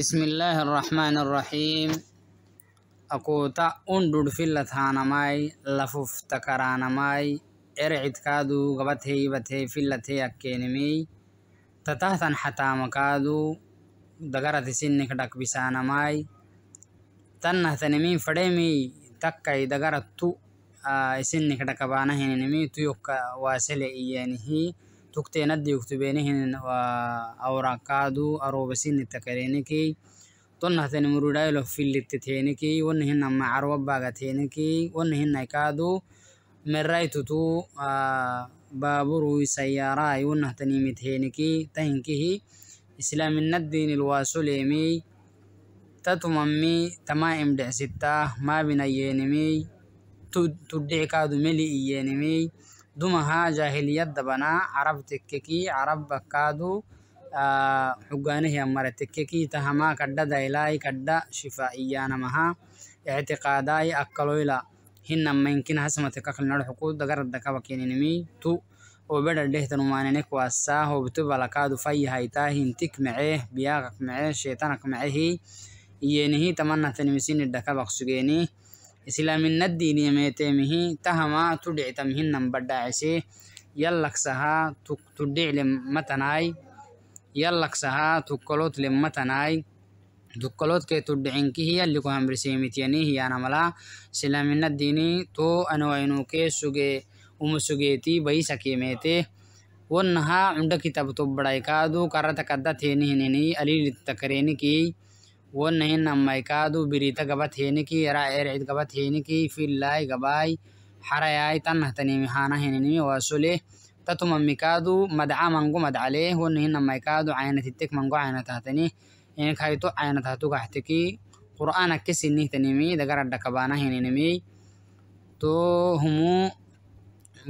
بسم الله الرحمن الرحيم أكو تا أندود في اللثانماي لفف تكرانماي إرعد كادو غبته بته في اللثه أكينمي تتهتن حتام كادو دغرة سنك دك بسانماي تنه تنمي فدمي تكي دغرة تو سنك دك بانهنمي تو يوكا واسل إيانهي tugteenadii uktubenehen awrakadu arobasinitakarenekey tonahtan murudaylo filitetenekey wanahina macarwa bagatenekey wanahinaikadu meraytutu baburui sayarai wanahtanimithenikey tahinkihi islaminadinil waasolemey tatumami tamaim dhecsittah maabinayenimey tuddhickaadu meli iyenimey dumaha jahiliyadda banaa carab tekkeki carab bakkaadu xuggaanihia mare tekkeki tahamaa kadha daylai kadha shifaa'iyaanamaha ictiqaadaai akkaloyla hinamainkin hasmate kaklinarxuku dagardakabakininimi tu obeda dhehtanumaanene kuwasaa hobto balakaadu fayyahaitaa hintik meceeh biyaaqak meceeh sheetanak mecehi iyenihi tamanatanimisiini dhakabaq sugeeni इसलामिन ते तेमी तहमा तुडे तमहिन नंबर डायसे यलक्सहा तुडेम मतनाई यलक्सहा तुक्लोत मतनाई दुक्लोत के तुड इंकी ही अल्ली को हम रिसमित यानी ही आना मला सलामिन दीनी तो अनुनु के सुगे उम सुगे बही सके में ते वो नहा उंड तब तो बड़ाई का दो कर तकदा थे नहीं नहीं अली तकरेनी की वो नहीं का नमायकाद बरीत गबत हेन की रा एरद गबत हेन की फिर लाए गबाई हरा आय तन हाना है तनी महाना हेनी वसुल तथु मम्मिकाद मदा मंगो मद आले वो नहीं दो आयन थितिक मंगो आयन था तनी इन खाई तो आयन था तो कहते कि कुरआन अक्के सिन्नी तनी मी दगर अड्डा कबाना हेनी मी तो हमू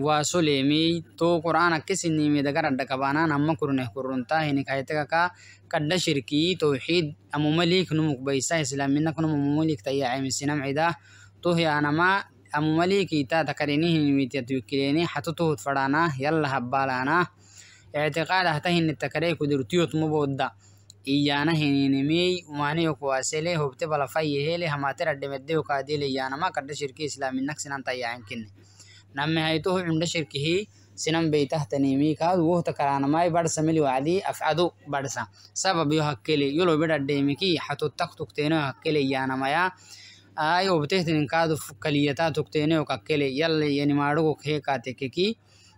wasolemi to qur'ana kisinimi dagara dakabanan hamma kurne kurunta hini kaytaka ka kadda shirki tawhid amumalik numuk baisa islamina kunum amumalik tayya aimisina mcida to hiyanama amumalik ita takarini hinimitiya tuyukileni hatu tuhut fadana yalla habbalana اعتقاد هتهن التكريك ودرتيوت مبودا iyana hininimi umaniyo kuwasele hobte balafayehele hamatera demeddeyo kaadele iyanama kadda shirki islaminak sinan tayyacankine نمهيته عند شركه سنم بيته تنيمي كاد وه تكرانا ماي بار سملي وعدي أفعدو بارسا سبب يهكلي يلو بدا ديمكي حتو تك تكتينو هكلي يانا مايا آي وبتهتن كاد فكليتا تكتينو ككلي يل ينمارو كهكاتككي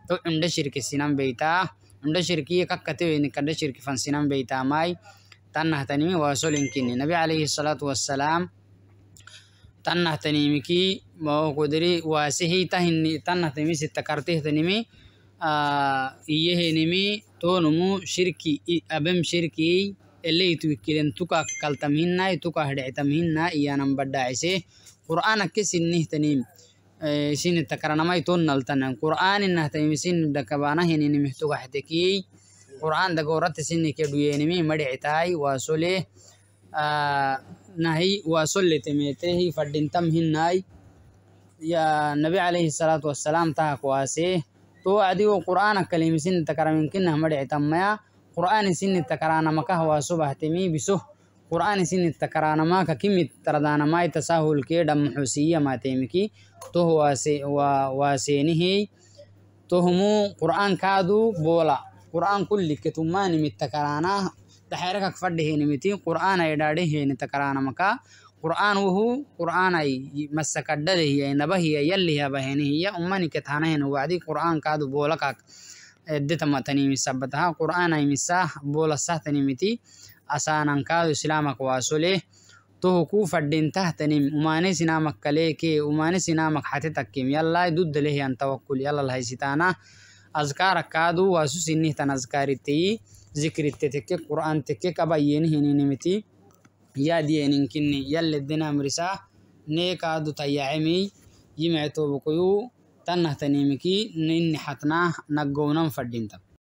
تو عند شركه سنم بيته عند شركه ككتو إن كند شركه فنسنم بيته ماي تنه تنيمي واسولين كني نبي عليه الصلاة والسلام تنه تنيمكي ما قدري واسهي تهني تنه تنمي ستكرته تنمي إيه آه، نمي تونمو شركي أبم شركي اللي يتوكلن تكا كالتمهن تكا هدعتمهن إيانا بداعسه قرآنك كسنه تنيم سين التكرنما يتون نلتنن قرآن إنه تنيم سين دكبانه هنيني محتوى حتكي قرآن دقورت سنه كدوينمي مدعتاي واسوله آه، نهي وسلت ميته فدنتم هناي يا نبي عليه الصلاة والسلام تاك واسيه تو عدي قرآن كلمة سن تكرا يمكن هم دعتميا قرآن سن تكرانا مكه وسبه تمي بسه قرآن سن تكرانا ما ككم تردانا ما يتساهل كي دم حسية ما تيمكي تو واسي واسينه تهمو قرآن كادو بولا قرآن كل كتمان متكرانا daxeere kak fadhihini miti qur'aan ay dhaadhihini takaraanamaka qur'aan wuhu qur'aan ay masakadhadahiya nabahiya yallihiyabahenihiya umanike tahanahini wacdi qur'aankaadu boolakak edetamatani misabataha qur'aan ay misah boola sahtani miti asaanankaadu islaamak waasoleh toho ku fadhintahtanim umane sinamak kaleeke umane sinamak xatitakim yallai duddalehyan tawakkul yallalhaysitaana azkaarakaadu waasu sinihtan azkaaritayi zikri tetekke qur'aan tekke qaba yen hinini miti yaadiyeenin kinni yalledden amrisa neekaadu tayyacemi yimectoobukuyu tannahtaniimiki ninni xatnaa naggownan fadhinta